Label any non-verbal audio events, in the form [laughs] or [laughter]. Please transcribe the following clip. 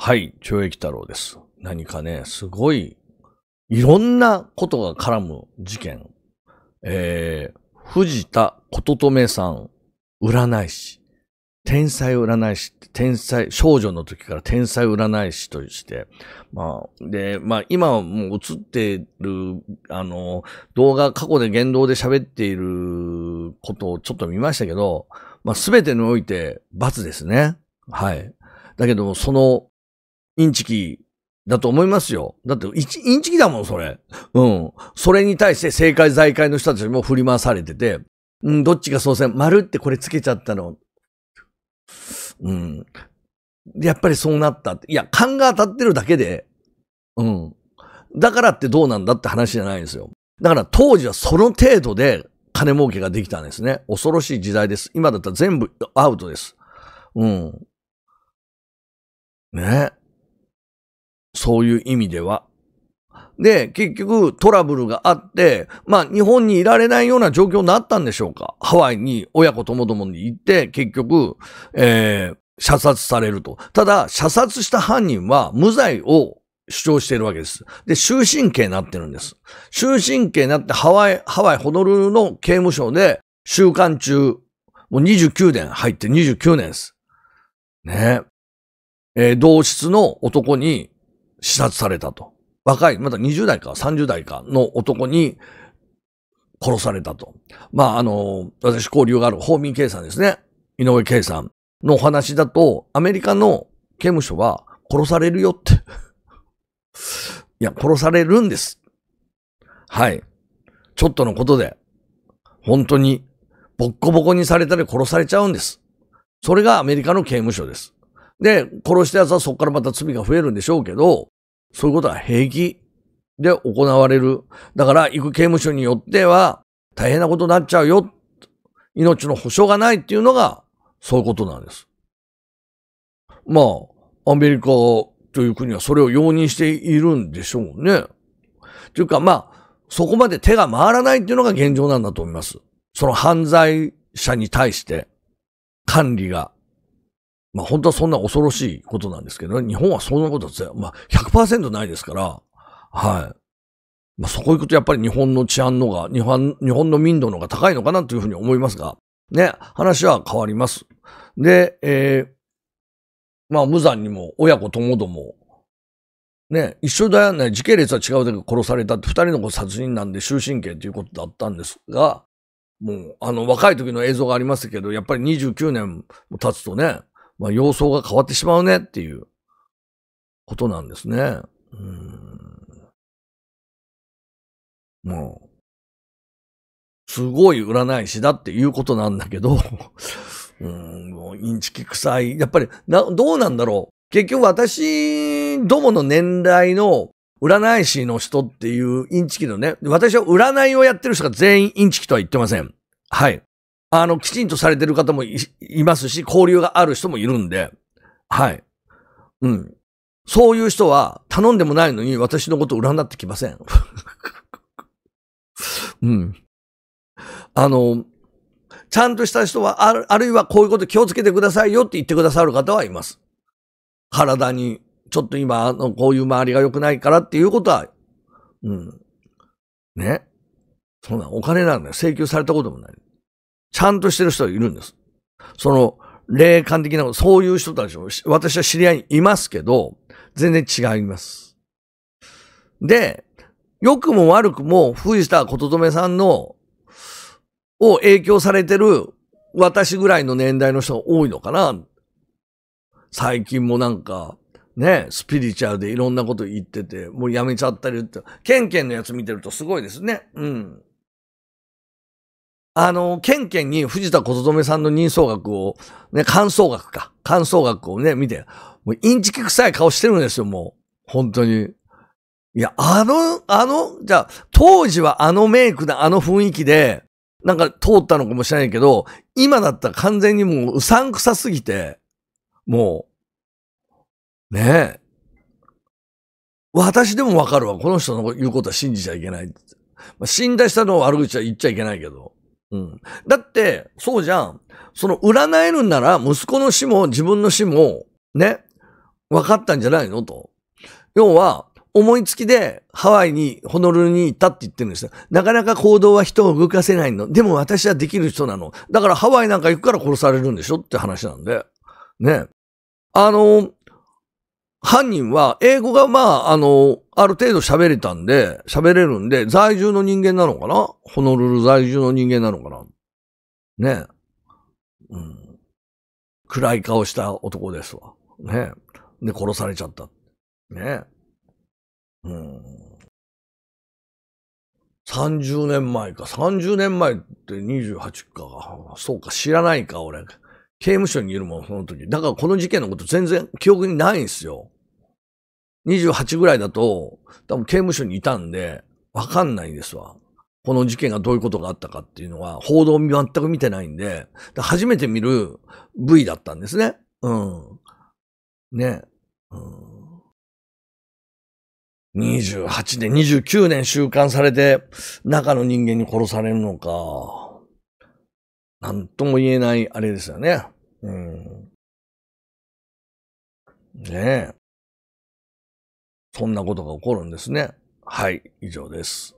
はい、懲役太郎です。何かね、すごい、いろんなことが絡む事件。えー、藤田琴留さん、占い師。天才占い師って、天才、少女の時から天才占い師として、まあ、で、まあ、今もう映ってる、あの、動画、過去で言動で喋っていることをちょっと見ましたけど、まあ、すべてにおいて罰ですね。はい。だけど、そのインチキだと思いますよ。だって、インチキだもん、それ。うん。それに対して政界財界の人たちも振り回されてて、うん、どっちが総選、丸ってこれつけちゃったの。うん。やっぱりそうなった。いや、勘が当たってるだけで、うん。だからってどうなんだって話じゃないんですよ。だから当時はその程度で金儲けができたんですね。恐ろしい時代です。今だったら全部アウトです。うん。ね。そういう意味では。で、結局トラブルがあって、まあ日本にいられないような状況になったんでしょうか。ハワイに親子ともどもに行って、結局、えー、射殺されると。ただ、射殺した犯人は無罪を主張しているわけです。で、終身刑になってるんです。終身刑になってハワイ、ハワイホノルルの刑務所で、週間中、もう29年入って29年です。ねえー、同室の男に視察されたと。若い、また20代か30代かの男に殺されたと。まあ、あの、私交流がある法民圭さんですね。井上啓さんのお話だと、アメリカの刑務所は殺されるよって [laughs] いや、殺されるんです。はい。ちょっとのことで、本当に、ボッコボコにされたり殺されちゃうんです。それがアメリカの刑務所です。で、殺した奴はそこからまた罪が増えるんでしょうけど、そういうことは平気で行われる。だから、行く刑務所によっては、大変なことになっちゃうよ。命の保証がないっていうのが、そういうことなんです。まあ、アメリカという国はそれを容認しているんでしょうね。というか、まあ、そこまで手が回らないっていうのが現状なんだと思います。その犯罪者に対して、管理が。まあ本当はそんな恐ろしいことなんですけど、ね、日本はそんなこと、まあ100%ないですから、はい。まあ、そこ行くとやっぱり日本の治安のが、日本、日本の民度のが高いのかなというふうに思いますが、ね、話は変わります。で、えー、まあ、無残にも親子ともども、ね、一緒だよね、時系列は違うだけ殺されたって二人の子殺人なんで終身刑ということだったんですが、もう、あの、若い時の映像がありますけど、やっぱり29年も経つとね、まあ、様相が変わってしまうねっていうことなんですね。うん。もう、すごい占い師だっていうことなんだけど [laughs] うん、もうインチキ臭い。やっぱり、な、どうなんだろう。結局私どもの年代の占い師の人っていうインチキのね、私は占いをやってる人が全員インチキとは言ってません。はい。あの、きちんとされてる方もいますし、交流がある人もいるんで、はい。うん。そういう人は頼んでもないのに私のこと占ってきません。[laughs] うん。あの、ちゃんとした人はある、あるいはこういうこと気をつけてくださいよって言ってくださる方はいます。体に、ちょっと今、あの、こういう周りが良くないからっていうことは、うん。ね。そんなお金なんだよ。請求されたこともない。ちゃんとしてる人がいるんです。その、霊感的な、そういう人たちを、私は知り合いにいますけど、全然違います。で、良くも悪くも、藤田琴留さんの、を影響されてる、私ぐらいの年代の人が多いのかな。最近もなんか、ね、スピリチュアルでいろんなこと言ってて、もうやめちゃったりって、ケンケンのやつ見てるとすごいですね。うん。あの、ケンケンに藤田琴留さんの人相学を、ね、感想学か。感想学をね、見て、もうインチキ臭い顔してるんですよ、もう。本当に。いや、あの、あの、じゃあ、当時はあのメイクで、あの雰囲気で、なんか通ったのかもしれないけど、今だったら完全にもううさんくさすぎて、もう、ねえ。私でもわかるわ。この人の言うことは信じちゃいけない。まあ、信頼したの悪口は言っちゃいけないけど。うん。だって、そうじゃん。その、占えるんなら、息子の死も自分の死も、ね、分かったんじゃないのと。要は、思いつきでハワイに、ホノルルに行ったって言ってるんですよ。なかなか行動は人を動かせないの。でも私はできる人なの。だからハワイなんか行くから殺されるんでしょって話なんで。ね。あの、犯人は英語がまあ、あの、ある程度喋れたんで、喋れるんで、在住の人間なのかなホノルル在住の人間なのかなねえ。うん。暗い顔した男ですわ。ねえ。で、殺されちゃった。ねえ。うん。30年前か。30年前って28か。そうか、知らないか、俺。刑務所にいるもん、その時。だからこの事件のこと全然記憶にないんですよ。28ぐらいだと、多分刑務所にいたんで、わかんないんですわ。この事件がどういうことがあったかっていうのは、報道全く見てないんで、初めて見る部位だったんですね。うん。ね。うん、28年、29年収監されて、中の人間に殺されるのか。なんとも言えないあれですよね。うん。ねえ。そんなことが起こるんですね。はい、以上です。